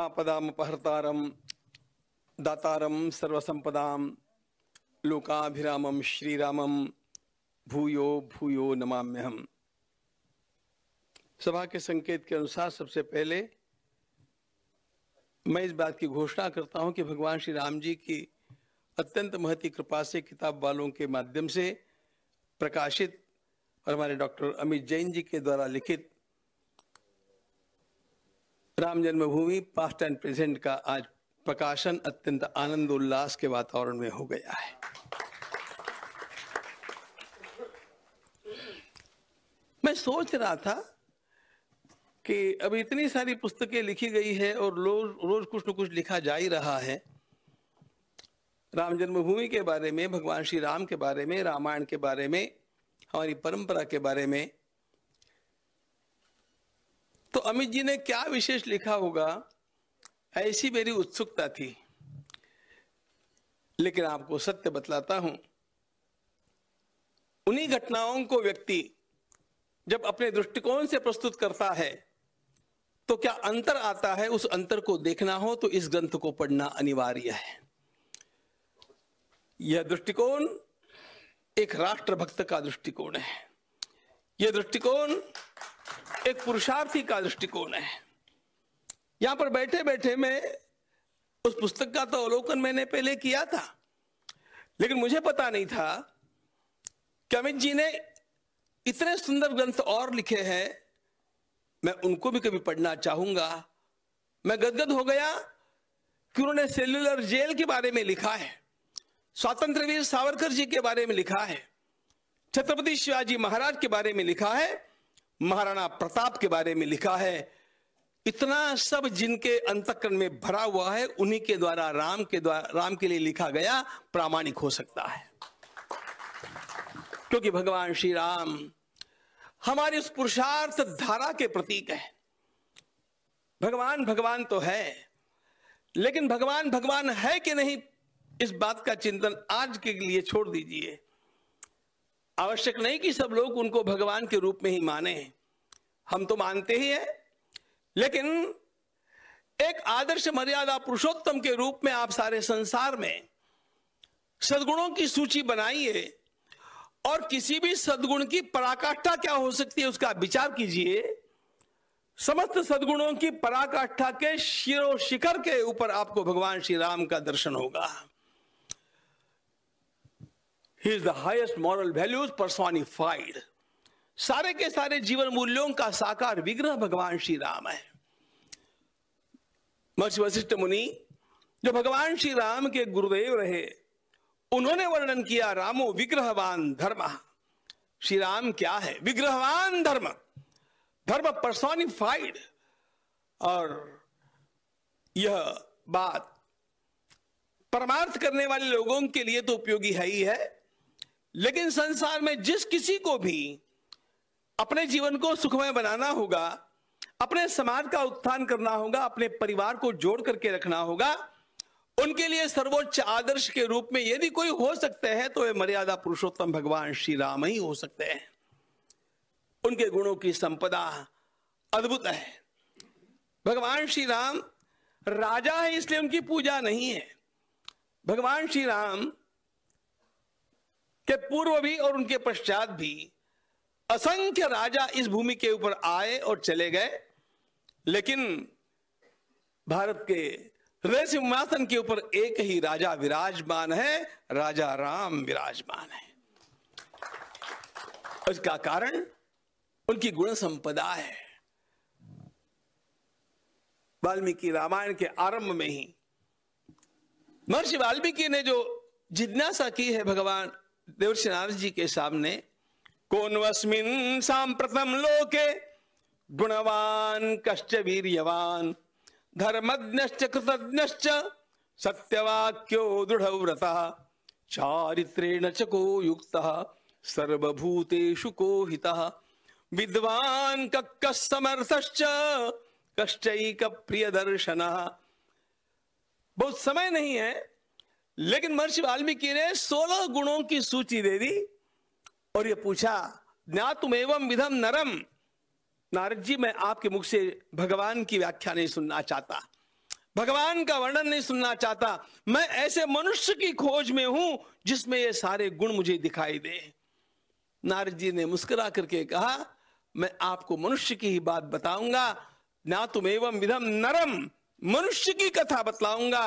आपदापहर्तारम दातारम सर्वसंपदाम लोकाभिरामम श्रीरामम भूयो भूयो नमाम्यहम सभा के संकेत के अनुसार सबसे पहले मैं इस बात की घोषणा करता हूं कि भगवान श्री राम जी की अत्यंत महती कृपा से किताब वालों के माध्यम से प्रकाशित और हमारे डॉक्टर अमित जैन जी के द्वारा लिखित राम जन्मभूमि पास्ट एंड प्रेजेंट का आज प्रकाशन अत्यंत आनंद उल्लास के वातावरण में हो गया है मैं सोच रहा था कि अब इतनी सारी पुस्तकें लिखी गई है और रोज रोज कुछ न कुछ लिखा जा ही रहा है राम जन्मभूमि के बारे में भगवान श्री राम के बारे में रामायण के बारे में हमारी परंपरा के बारे में तो अमित जी ने क्या विशेष लिखा होगा ऐसी मेरी उत्सुकता थी लेकिन आपको सत्य बतलाता हूं उन्हीं घटनाओं को व्यक्ति जब अपने दृष्टिकोण से प्रस्तुत करता है तो क्या अंतर आता है उस अंतर को देखना हो तो इस ग्रंथ को पढ़ना अनिवार्य है यह दृष्टिकोण एक राष्ट्रभक्त का दृष्टिकोण है यह दृष्टिकोण एक पुरुषार्थी का दृष्टिकोण है यहां पर बैठे बैठे मैं उस पुस्तक का तो अवलोकन मैंने पहले किया था लेकिन मुझे पता नहीं था कि अमित जी ने इतने सुंदर ग्रंथ और लिखे हैं मैं उनको भी कभी पढ़ना चाहूंगा मैं गदगद हो गया कि उन्होंने सेल्युलर जेल के बारे में लिखा है स्वतंत्र वीर सावरकर जी के बारे में लिखा है छत्रपति शिवाजी महाराज के बारे में लिखा है महाराणा प्रताप के बारे में लिखा है इतना सब जिनके अंतकरण में भरा हुआ है उन्हीं के द्वारा राम के द्वारा राम के लिए लिखा गया प्रामाणिक हो सकता है क्योंकि भगवान श्री राम हमारे उस पुरुषार्थ धारा के प्रतीक है भगवान भगवान तो है लेकिन भगवान भगवान है कि नहीं इस बात का चिंतन आज के लिए छोड़ दीजिए आवश्यक नहीं कि सब लोग उनको भगवान के रूप में ही माने हम तो मानते ही हैं लेकिन एक आदर्श मर्यादा पुरुषोत्तम के रूप में आप सारे संसार में सदगुणों की सूची बनाइए और किसी भी सदगुण की पराकाष्ठा क्या हो सकती है उसका विचार कीजिए समस्त सदगुणों की पराकाष्ठा के शिरो शिखर के ऊपर आपको भगवान श्री राम का दर्शन होगा he is the highest moral values personified सारे के सारे जीवन मूल्यों का साकार विग्रह भगवान श्री राम है वशिष्ठ मुनि जो भगवान श्री राम के गुरुदेव रहे उन्होंने वर्णन किया रामो विग्रहवान धर्म श्री राम क्या है विग्रहवान धर्म धर्म पर्सोनिफाइड और यह बात परमार्थ करने वाले लोगों के लिए तो उपयोगी है ही है लेकिन संसार में जिस किसी को भी अपने जीवन को सुखमय बनाना होगा अपने समाज का उत्थान करना होगा अपने परिवार को जोड़ करके रखना होगा उनके लिए सर्वोच्च आदर्श के रूप में यदि कोई हो सकते हैं तो वे मर्यादा पुरुषोत्तम भगवान श्री राम ही हो सकते हैं उनके गुणों की संपदा अद्भुत है भगवान श्री राम राजा है इसलिए उनकी पूजा नहीं है भगवान श्री राम के पूर्व भी और उनके पश्चात भी असंख्य राजा इस भूमि के ऊपर आए और चले गए लेकिन भारत के सिंहासन के ऊपर एक ही राजा विराजमान है राजा राम विराजमान है उसका कारण उनकी गुण संपदा है वाल्मीकि रामायण के आरंभ में ही महर्षि वाल्मीकि ने जो जिज्ञासा की है भगवान देवर्षि नारद जी के सामने कौनवस्मिन सांप्रतम लोके गुणवान कष्ट वीरवान धर्मज्ञ कृतज्ञ सत्यवाक्यो दृढ़व्रता चारित्रेण च को युक्त सर्वभूतेषु को हितः विद्वान कक्क समर्थ कश्चैक प्रिय दर्शन बहुत समय नहीं है लेकिन महर्षि वाल्मीकि ने सोलह गुणों की सूची दे दी और ये पूछा तुम एवं विधम नरम नारद जी मैं आपके मुख से भगवान की व्याख्या नहीं सुनना चाहता भगवान का वर्णन नहीं सुनना चाहता मैं ऐसे मनुष्य की खोज में हूं जिसमें ये सारे गुण मुझे दिखाई दे नारद जी ने मुस्कुरा करके कहा मैं आपको मनुष्य की ही बात बताऊंगा ना तुम एवं विधम नरम मनुष्य की कथा बतलाऊंगा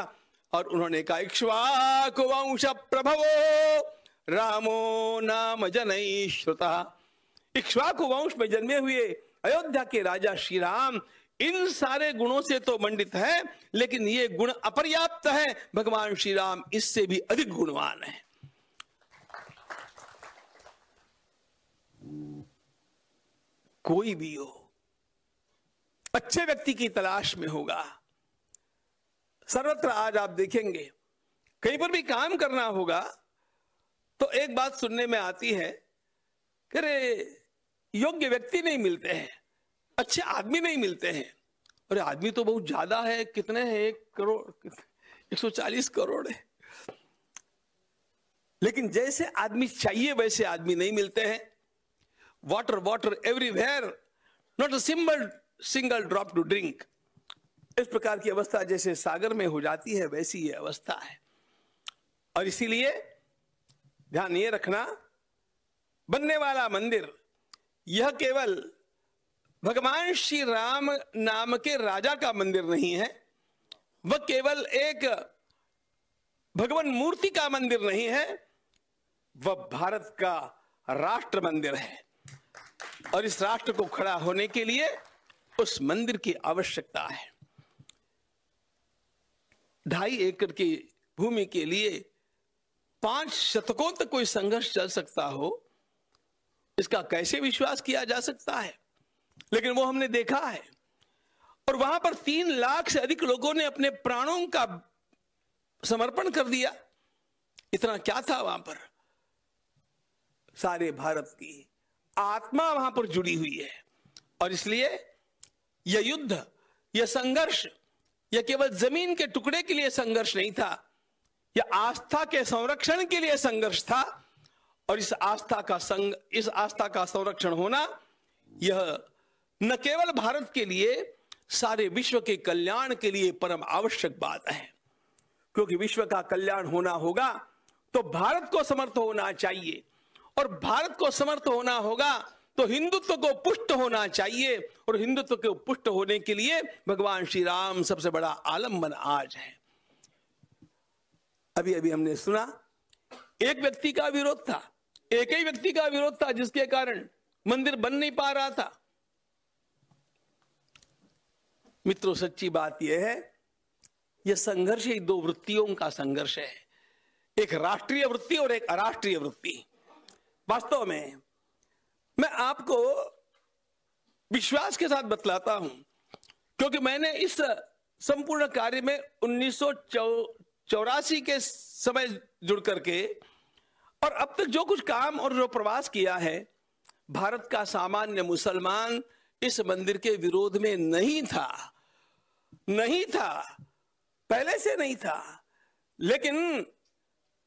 और उन्होंने कहा इक्ष्वाक वंश प्रभवो रामो नाम जनई श्रुता इक्ष्वाक वंश में जन्मे हुए अयोध्या के राजा श्री राम इन सारे गुणों से तो मंडित है लेकिन ये गुण अपर्याप्त है भगवान श्री राम इससे भी अधिक गुणवान है कोई भी हो अच्छे व्यक्ति की तलाश में होगा सर्वत्र आज आप देखेंगे कहीं पर भी काम करना होगा तो एक बात सुनने में आती है कि अरे योग्य व्यक्ति नहीं मिलते हैं अच्छे आदमी नहीं मिलते हैं अरे आदमी तो बहुत ज्यादा है कितने हैं एक करोड़ एक सौ चालीस करोड़ है लेकिन जैसे आदमी चाहिए वैसे आदमी नहीं मिलते हैं water water everywhere not a symbol single drop to drink इस प्रकार की अवस्था जैसे सागर में हो जाती है वैसी ये अवस्था है और इसीलिए ध्यान ये रखना बनने वाला मंदिर यह केवल भगवान श्री राम नाम के राजा का मंदिर नहीं है वह केवल एक भगवान मूर्ति का मंदिर नहीं है वह भारत का राष्ट्र मंदिर है और इस राष्ट्र को खड़ा होने के लिए उस मंदिर की आवश्यकता है ढाई एकड़ की भूमि के लिए पांच शतकों तक कोई संघर्ष चल सकता हो इसका कैसे विश्वास किया जा सकता है लेकिन वो हमने देखा है और वहां पर तीन लाख से अधिक लोगों ने अपने प्राणों का समर्पण कर दिया इतना क्या था वहां पर सारे भारत की आत्मा वहां पर जुड़ी हुई है और इसलिए यह युद्ध यह संघर्ष यह केवल जमीन के टुकड़े के लिए संघर्ष नहीं था यह आस्था के संरक्षण के लिए संघर्ष था और इस आस्था का संग इस आस्था का संरक्षण होना यह न केवल भारत के लिए सारे विश्व के कल्याण के लिए परम आवश्यक बात है क्योंकि विश्व का कल्याण होना होगा तो भारत को समर्थ होना चाहिए और भारत को समर्थ होना होगा तो हिंदुत्व को पुष्ट होना चाहिए और हिंदुत्व के पुष्ट होने के लिए भगवान श्री राम सबसे बड़ा आलम्बन आज है अभी अभी हमने सुना एक व्यक्ति का विरोध था एक ही व्यक्ति का विरोध था जिसके कारण मंदिर बन नहीं पा रहा था मित्रों सच्ची बात यह है यह संघर्ष ही दो वृत्तियों का संघर्ष है एक राष्ट्रीय वृत्ति और एक अराष्ट्रीय वृत्ति वास्तव में मैं आपको विश्वास के साथ बतलाता हूं क्योंकि मैंने इस संपूर्ण कार्य में उन्नीस चौरासी के समय जुड़ करके और अब तक जो कुछ काम और जो प्रवास किया है भारत का सामान्य मुसलमान इस मंदिर के विरोध में नहीं था नहीं था पहले से नहीं था लेकिन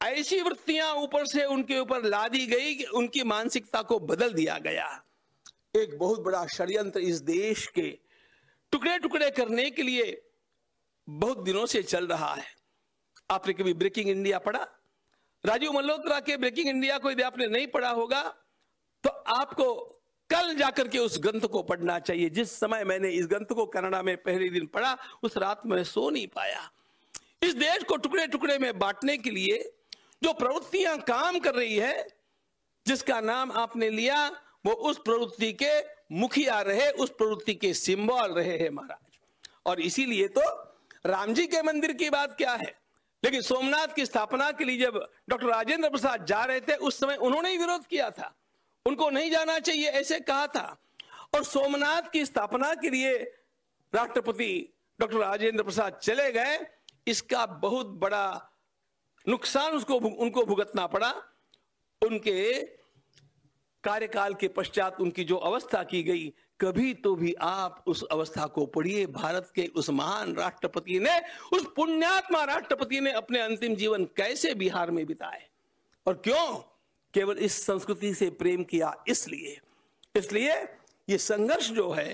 ऐसी वृत्तियां ऊपर से उनके ऊपर ला दी गई कि उनकी मानसिकता को बदल दिया गया एक बहुत बड़ा षड्यंत्र इस देश के टुकड़े टुकड़े करने के लिए बहुत दिनों से चल रहा है आपने कभी ब्रेकिंग इंडिया पढ़ा राजीव मल्होत्रा के ब्रेकिंग इंडिया को यदि आपने नहीं पढ़ा होगा तो आपको कल जाकर के उस ग्रंथ को पढ़ना चाहिए जिस समय मैंने इस ग्रंथ को कनाडा में पहले दिन पढ़ा उस रात में सो नहीं पाया इस देश को टुकड़े टुकड़े में बांटने के लिए जो प्रवृत्तियां काम कर रही है जिसका नाम आपने लिया वो उस प्रवृत्ति के मुखिया रहे उस प्रवृत्ति के सिंबल रहे हैं महाराज और इसीलिए तो राम जी के मंदिर की बात क्या है लेकिन सोमनाथ की स्थापना के लिए जब डॉक्टर राजेंद्र प्रसाद जा रहे थे उस समय उन्होंने ही विरोध किया था उनको नहीं जाना चाहिए ऐसे कहा था और सोमनाथ की स्थापना के लिए राष्ट्रपति डॉक्टर राजेंद्र प्रसाद चले गए इसका बहुत बड़ा नुकसान उसको उनको भुगतना पड़ा उनके कार्यकाल के पश्चात उनकी जो अवस्था की गई कभी तो भी आप उस अवस्था को पढ़िए भारत के उस महान राष्ट्रपति ने उस पुण्यात्मा राष्ट्रपति ने अपने अंतिम जीवन कैसे बिहार में बिताए और क्यों केवल इस संस्कृति से प्रेम किया इसलिए इसलिए ये संघर्ष जो है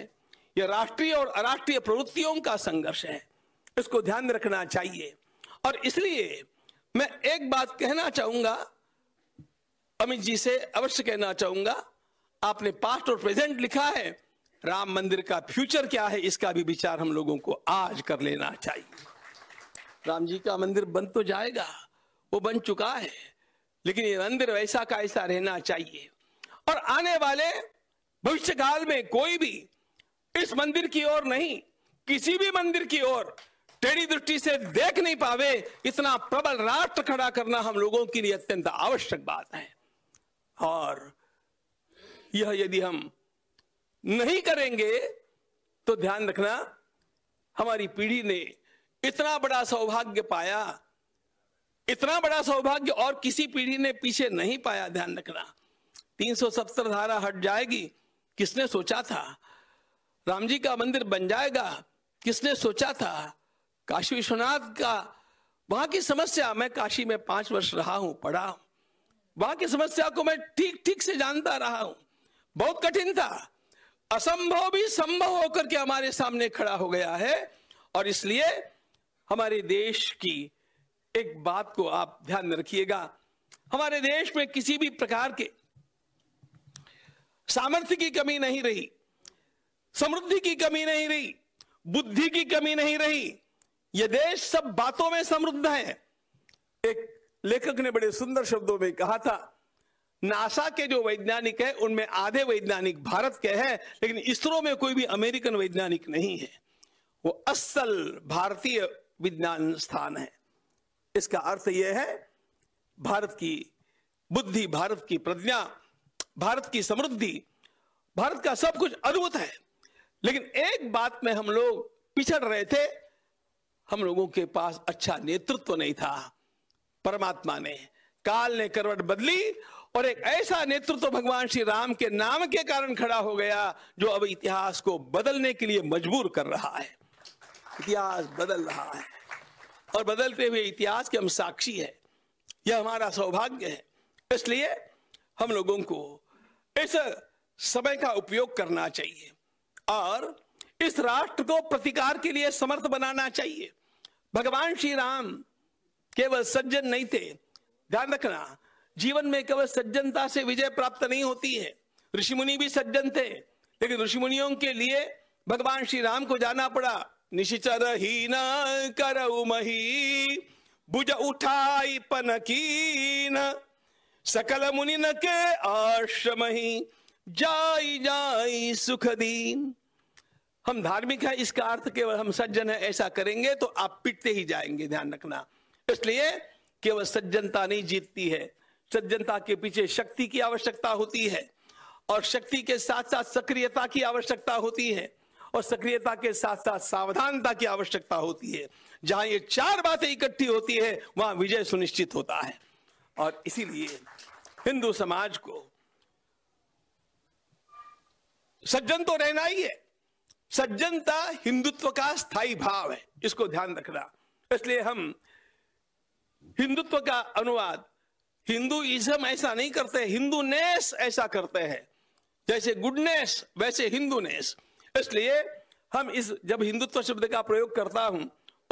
ये राष्ट्रीय और अराष्ट्रीय प्रवृत्तियों का संघर्ष है इसको ध्यान में रखना चाहिए और इसलिए मैं एक बात कहना चाहूंगा अमित जी से अवश्य कहना चाहूंगा आपने पास्ट और प्रेजेंट लिखा है राम मंदिर का फ्यूचर क्या है इसका भी विचार हम लोगों को आज कर लेना चाहिए राम जी का मंदिर बन तो जाएगा वो बन चुका है लेकिन ये मंदिर वैसा का ऐसा रहना चाहिए और आने वाले भविष्य काल में कोई भी इस मंदिर की ओर नहीं किसी भी मंदिर की ओर टेढ़ी दृष्टि से देख नहीं पावे इतना प्रबल राष्ट्र खड़ा करना हम लोगों के लिए अत्यंत आवश्यक बात है और यह यदि हम नहीं करेंगे तो ध्यान रखना हमारी पीढ़ी ने इतना बड़ा सौभाग्य पाया इतना बड़ा सौभाग्य और किसी पीढ़ी ने पीछे नहीं पाया ध्यान रखना तीन सौ सत्तर धारा हट जाएगी किसने सोचा था राम जी का मंदिर बन जाएगा किसने सोचा था काशी विश्वनाथ का वहां की समस्या मैं काशी में पांच वर्ष रहा हूं पढ़ा हूं वहां की समस्या को मैं ठीक ठीक से जानता रहा हूं बहुत कठिन था असंभव भी संभव होकर के हमारे सामने खड़ा हो गया है और इसलिए हमारे देश की एक बात को आप ध्यान में रखिएगा हमारे देश में किसी भी प्रकार के सामर्थ्य की कमी नहीं रही समृद्धि की कमी नहीं रही बुद्धि की कमी नहीं रही यह देश सब बातों में समृद्ध है एक लेखक ने बड़े सुंदर शब्दों में कहा था नासा के जो वैज्ञानिक है उनमें आधे वैज्ञानिक भारत के हैं लेकिन इसरो में कोई भी अमेरिकन वैज्ञानिक नहीं है वो असल भारतीय विज्ञान स्थान है इसका अर्थ यह है भारत की बुद्धि भारत की प्रज्ञा भारत की समृद्धि भारत का सब कुछ अद्भुत है लेकिन एक बात में हम लोग पिछड़ रहे थे हम लोगों के पास अच्छा नेतृत्व नहीं था परमात्मा ने काल ने करवट बदली और एक ऐसा नेतृत्व तो भगवान श्री राम के नाम के कारण खड़ा हो गया जो अब इतिहास को बदलने के लिए मजबूर कर रहा है इतिहास बदल रहा है और बदलते हुए इतिहास के हम साक्षी है यह हमारा सौभाग्य है इसलिए हम लोगों को इस समय का उपयोग करना चाहिए और इस राष्ट्र को प्रतिकार के लिए समर्थ बनाना चाहिए भगवान श्री राम केवल सज्जन नहीं थे ध्यान रखना जीवन में केवल सज्जनता से विजय प्राप्त नहीं होती है ऋषि मुनि भी सज्जन थे लेकिन ऋषि मुनियों के लिए भगवान श्री राम को जाना पड़ा निशिचर ही न करऊ मही उठाई पन की सकल मुनि न के आश्रम ही जाई जाई सुख दीन हम धार्मिक हैं इसका अर्थ केवल हम सज्जन है ऐसा करेंगे तो आप पिटते ही जाएंगे ध्यान रखना इसलिए केवल सज्जनता नहीं जीतती है सज्जनता के पीछे शक्ति की आवश्यकता होती है और शक्ति के साथ साथ सक्रियता की आवश्यकता होती है और सक्रियता के साथ साथ सावधानता की आवश्यकता होती है जहां ये चार बातें इकट्ठी होती है वहां विजय सुनिश्चित होता है और इसीलिए हिंदू समाज को सज्जन तो रहना ही है सज्जनता हिंदुत्व का स्थायी भाव है इसको ध्यान रखना इसलिए हम हिंदुत्व का अनुवाद हिंदू इज्म ऐसा नहीं करते हिंदू नेस ऐसा करते हैं जैसे गुडनेस वैसे हिंदू नेस इसलिए हम इस जब हिंदुत्व शब्द का प्रयोग करता हूं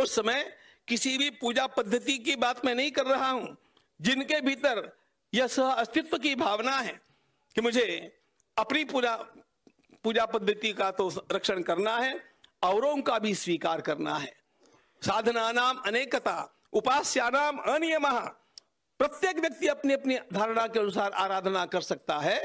उस समय किसी भी पूजा पद्धति की बात मैं नहीं कर रहा हूं जिनके भीतर यह सह अस्तित्व की भावना है कि मुझे अपनी पूजा पूजा पद्धति का तो रक्षण करना है औरों का भी स्वीकार करना है साधना नाम अनेकता उपास्या नाम अनियम प्रत्येक व्यक्ति अपनी अपनी धारणा के अनुसार आराधना कर सकता है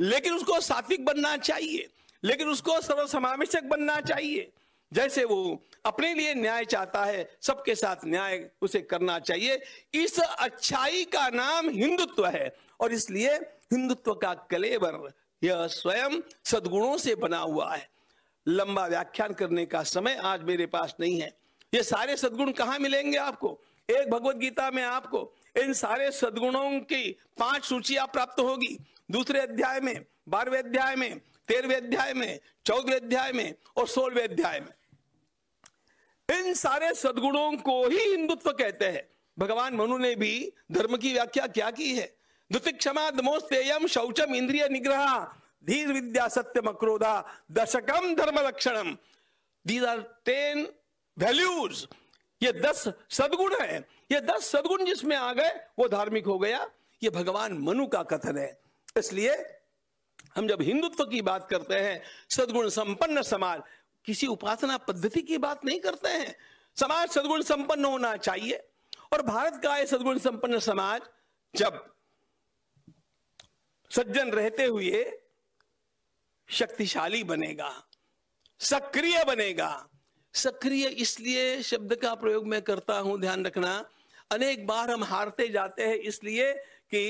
लेकिन उसको सात्विक बनना चाहिए लेकिन उसको सर्वसमावेशक बनना चाहिए जैसे वो अपने लिए न्याय चाहता है सबके साथ न्याय उसे करना चाहिए इस अच्छाई का नाम हिंदुत्व है और इसलिए हिंदुत्व का कलेवर यह स्वयं सदगुणों से बना हुआ है लंबा व्याख्यान करने का समय आज मेरे पास नहीं है ये सारे सदगुण कहाँ मिलेंगे आपको एक भगवत गीता में आपको इन सारे सदगुणों की पांच सूचिया प्राप्त होगी दूसरे अध्याय में बारहवें अध्याय में तेरहवें अध्याय में चौदहवें अध्याय में और सोलहवें अध्याय में इन सारे सदगुणों को ही हिंदुत्व कहते हैं भगवान मनु ने भी धर्म की व्याख्या क्या की है शौचम इंद्रिय निग्रह धीर विद्या सत्यम दशकम धर्म लक्षणम दीज आर टेन वैल्यूज ये दस सदगुण है ये दस सदगुण जिसमें आ गए वो धार्मिक हो गया ये भगवान मनु का कथन है इसलिए हम जब हिंदुत्व की बात करते हैं सदगुण संपन्न समाज किसी उपासना पद्धति की बात नहीं करते हैं समाज सदगुण संपन्न होना चाहिए और भारत का यह सदगुण संपन्न समाज जब सज्जन रहते हुए शक्तिशाली बनेगा सक्रिय बनेगा सक्रिय इसलिए शब्द का प्रयोग मैं करता हूं ध्यान रखना अनेक बार हम हारते जाते हैं इसलिए कि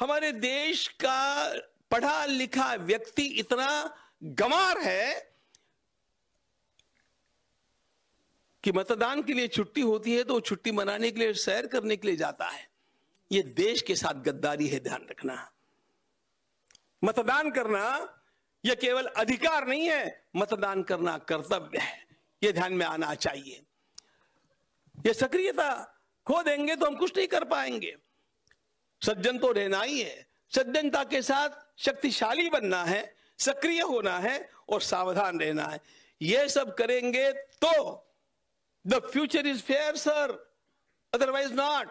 हमारे देश का पढ़ा लिखा व्यक्ति इतना गमार है कि मतदान के लिए छुट्टी होती है तो छुट्टी मनाने के लिए सैर करने के लिए जाता है ये देश के साथ गद्दारी है ध्यान रखना मतदान करना यह केवल अधिकार नहीं है मतदान करना कर्तव्य है यह ध्यान में आना चाहिए यह सक्रियता खो देंगे तो हम कुछ नहीं कर पाएंगे सज्जन तो रहना ही है सज्जनता के साथ शक्तिशाली बनना है सक्रिय होना है और सावधान रहना है यह सब करेंगे तो the future is fair sir otherwise not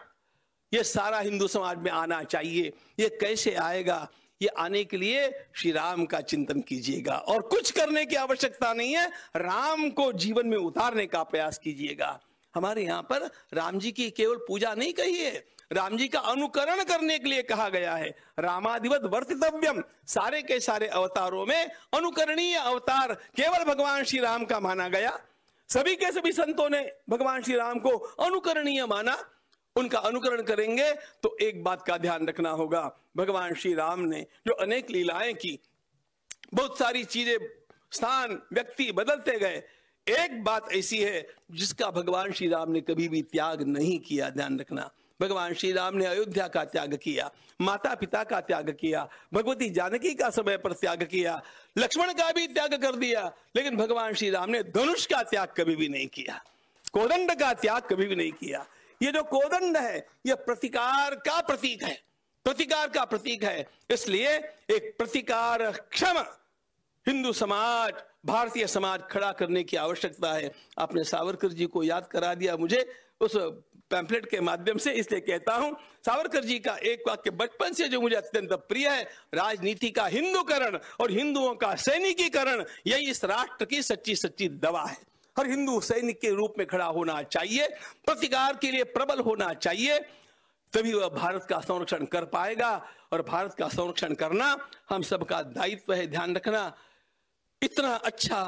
ये सारा हिंदू समाज में आना चाहिए ये कैसे आएगा ये आने के लिए श्री राम का चिंतन कीजिएगा और कुछ करने की आवश्यकता नहीं है राम को जीवन में उतारने का प्रयास कीजिएगा हमारे यहाँ पर राम जी की केवल पूजा नहीं कही है राम जी का अनुकरण करने के लिए कहा गया है रामाधिवत वर्तितव्यम सारे के सारे अवतारों में अनुकरणीय अवतार केवल भगवान श्री राम का माना गया सभी के सभी संतों ने भगवान श्री राम को अनुकरणीय माना उनका अनुकरण करेंगे तो एक बात का ध्यान रखना होगा भगवान श्री राम ने जो अनेक लीलाएं की बहुत सारी चीजें स्थान व्यक्ति बदलते गए एक बात ऐसी है जिसका भगवान श्री राम ने कभी भी त्याग नहीं किया ध्यान रखना भगवान श्री राम ने अयोध्या का त्याग किया माता पिता का त्याग किया भगवती जानकी का समय पर त्याग किया लक्ष्मण का भी त्याग कर दिया लेकिन भगवान श्री राम ने धनुष का त्याग कभी भी नहीं किया कोदंड का त्याग कभी भी नहीं किया ये जो कोदंड है ये प्रतिकार का प्रतीक है प्रतिकार का प्रतीक है इसलिए एक प्रतिकार क्षम हिंदू समाज भारतीय समाज खड़ा करने की आवश्यकता है आपने सावरकर जी को याद करा दिया मुझे उस पैम्फलेट के माध्यम से इसलिए कहता हूं सावरकर जी का एक वाक्य बचपन से जो मुझे अत्यंत प्रिय है राजनीति का हिंदूकरण और हिंदुओं का सैनिकीकरण यही इस राष्ट्र की सच्ची सच्ची दवा है हर हिंदू सैनिक के रूप में खड़ा होना चाहिए प्रतिकार के लिए प्रबल होना चाहिए तभी वह भारत का संरक्षण कर पाएगा और भारत का संरक्षण करना हम सबका दायित्व है ध्यान रखना इतना अच्छा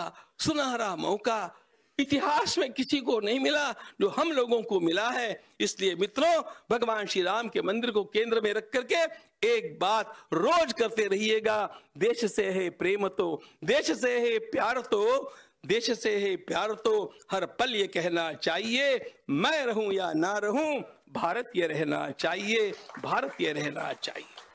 सुनहरा मौका इतिहास में किसी को नहीं मिला जो हम लोगों को मिला है इसलिए मित्रों भगवान श्री राम के मंदिर को केंद्र में रख करके एक बात रोज करते रहिएगा देश से है प्रेम तो देश से है प्यार तो देश से है प्यार तो हर पल ये कहना चाहिए मैं रहूं या ना रहूं भारत ये रहना चाहिए भारत ये रहना चाहिए